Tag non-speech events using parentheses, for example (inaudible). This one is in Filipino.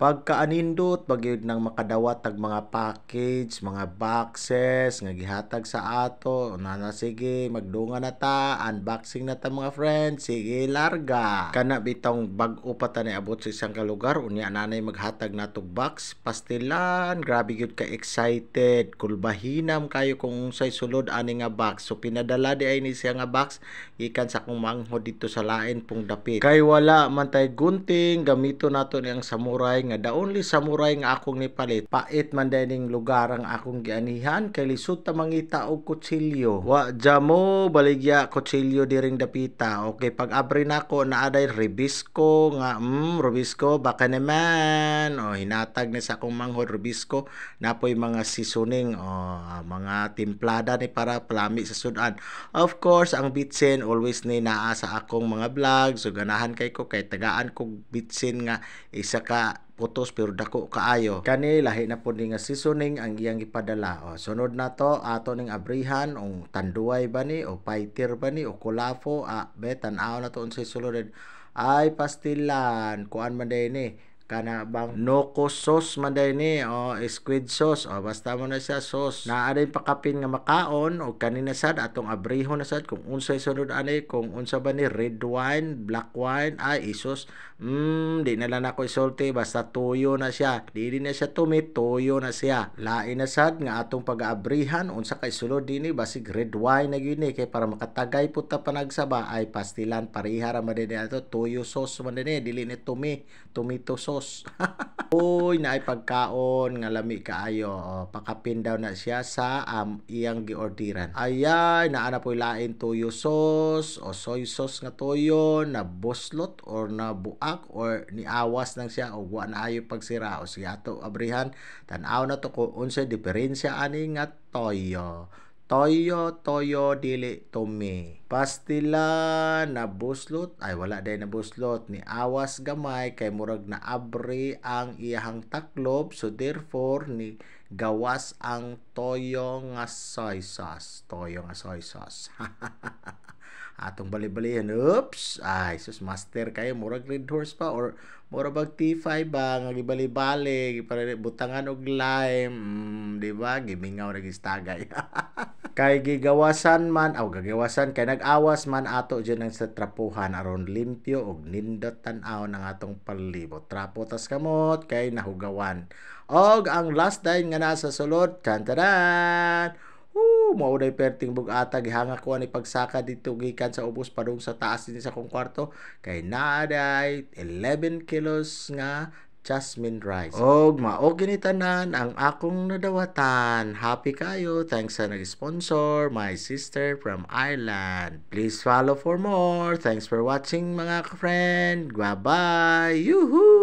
pagkaanindot bagyod ng makadawat tag mga package mga boxes nga gihatag sa ato na na sige magdunga na ta unboxing na ta mga friends sige larga kana bitong bag-o pa ta abot sa isang kalugar unya nanay maghatag natog box pastilan grabe gyud ka excited kulbahinam kayo kung unsay sulod ani nga box so pinadala di ay ni siya nga box ikan sa kung manghod dito sa lain pong dapit kay wala man tay gunting gamito nato ang samurai nga the only samurai nga akong nipalit pait man dining lugar ang akong gianihan kay lisod ta mangita og kutsilyo wa jamo baligya kutsilyo diring dapita okay pag abri nako na aday ribisco nga mm rubisco baka naman oh, hinatag ni sa akong manghod ribisco napoy mga seasoning oh, mga timplada ni para plami sa sudan of course ang bitsin always ni naa sa akong mga vlog so ganahan kay ko kay tagaan kog bitsin nga isa ka putos pero dako kaayo kani lahi na pud nga seasoning ang iyang ipadala o sunod na to ato ning abrihan ong tanduay ba ni o paitir ba ni o kulafo a betan aw na to unsa sulod ay pastilan kuan man day ni kana bang noko sauce man dai ni o oh, eh, squid sauce o oh, basta mo na siya sauce na rin pakapin nga makaon o kanina sad atong abriho na sad kung unsay sunod ani kung unsa ba ni red wine black wine ay isos eh, mm di na lang ako isulti basta tuyo na siya di din na siya tumi tuyo na siya lain na sad nga atong pag-aabrihan unsa kay sunod dinhi basig red wine na gyud ni kay para makatagay ta panagsaba ay pastilan pareha ra man dinhi ato tuyo sauce man dinhi dili ni tumi tomato sauce Diyos. (laughs) Uy, naay pagkaon nga lami kaayo. O, pakapin daw na siya sa um, iyang giordiran. Ayay, naana po lain toyo sauce o soy sauce nga toyo na buslot or na buak or niawas nang siya o wa na ayo pagsira o siya ato abrihan tanaw na to ko unsay diferensya ani nga toyo. Toyo Toyo Dili Tome. Pastila na buslot, ay wala day na buslot, ni awas gamay kay murag na abre ang iyahang taklob, so therefore ni gawas ang toyo nga soy sauce. Toyo nga soy sauce. (laughs) atong balibalihan oops ay sus master kayo Mura red horse pa or mura bag T5 ba nga gibali-bali butangan og lime mm, di ba gimingaw ra gistagay (laughs) kay gigawasan man aw gagawasan kay nag-awas man ato diyan ang sa trapuhan aron limpyo og nindot tan-aw ng atong palibot trapo tas kamot kay nahugawan og ang last time nga nasa sulod tan Oh, mao day perting bugata gihanga ko ani pagsaka dito gikan sa ubos padung sa taas din sa kong kwarto kay naaday 11 kilos nga Jasmine Rice. Og mao gini tanan ang akong nadawatan. Happy kayo. Thanks sa nag-sponsor, my sister from Ireland. Please follow for more. Thanks for watching mga friend Bye-bye. yoo